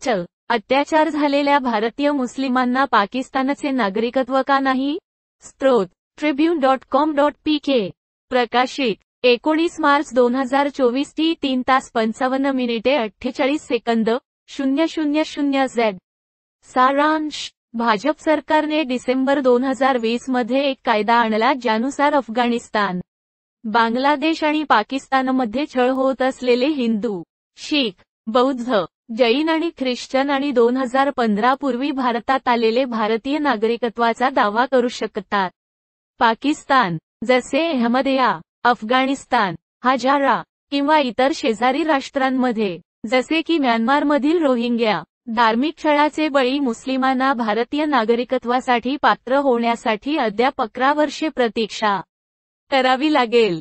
चल अत्याचार झालेल्या भारतीय मुस्लिमांना पाकिस्तानचे नागरिकत्व का नाही स्त्रोत Tribune dot com dot P K प्रकाशित एकोणीस मार्च दोन हजार चोवीस टी तीन तास पंचावन्न मिनिटे अठ्ठेचाळीस सेकंद शून्य शून्य शून्य झेड सारांश भाजप सरकारने डिसेंबर दोन हजार वीस मध्ये एक कायदा आणला ज्यानुसार अफगाणिस्तान बांगलादेश आणि पाकिस्तानमध्ये छळ होत असलेले हिंदू शीख बौद्ध जैन आणि ख्रिश्चन आणि दोन हजार पंधरा पूर्वी भारतात आलेले भारतीय नागरिकत्वाचा दावा करू शकतात पाकिस्तान जसे अहमदया अफगाणिस्तान हजारा किंवा इतर शेजारी राष्ट्रांमध्ये जसे की म्यानमारमधील रोहिंग्या धार्मिक छळाचे बळी मुस्लिमांना भारतीय नागरिकत्वासाठी पात्र होण्यासाठी अद्याप अकरा वर्षे प्रतीक्षा करावी लागेल